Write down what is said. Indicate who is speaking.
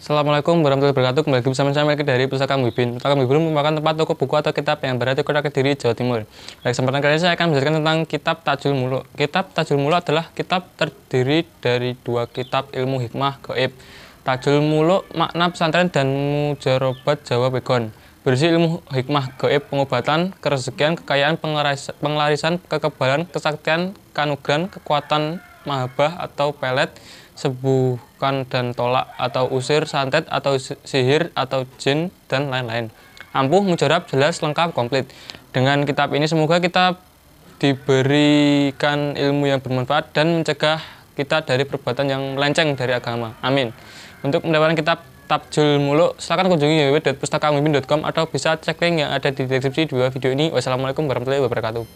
Speaker 1: Assalamualaikum warahmatullahi wabarakatuh. Kembali lagi bersama saya Melki dari pusaka Mubin. Pusaka Mubin merupakan tempat toko buku atau kitab yang berada di Kota Kediri, Jawa Timur. Pada kesempatan kali ini saya akan menjelaskan tentang kitab Tajul Mulu. Kitab Tajul Mulu adalah kitab terdiri dari dua kitab ilmu hikmah goib Tajul Mulu makna pesantren dan mujarobat Jawa Begon. Berisi ilmu hikmah goib, pengobatan, kerezekian, kekayaan, penglarisan, kekebalan, kesaktian, kanugrahan, kekuatan, mahabah atau pelet, sebukan dan tolak atau usir, santet atau sihir atau jin dan lain-lain. Ampuh, mujarab, jelas, lengkap, komplit. Dengan kitab ini semoga kita diberikan ilmu yang bermanfaat dan mencegah kita dari perbuatan yang melenceng dari agama. Amin. Untuk mendapatkan kitab Tabjul Muluk, silakan kunjungi www.pustakamimin.com atau bisa cek link yang ada di deskripsi dua video ini. Wassalamualaikum warahmatullahi wabarakatuh.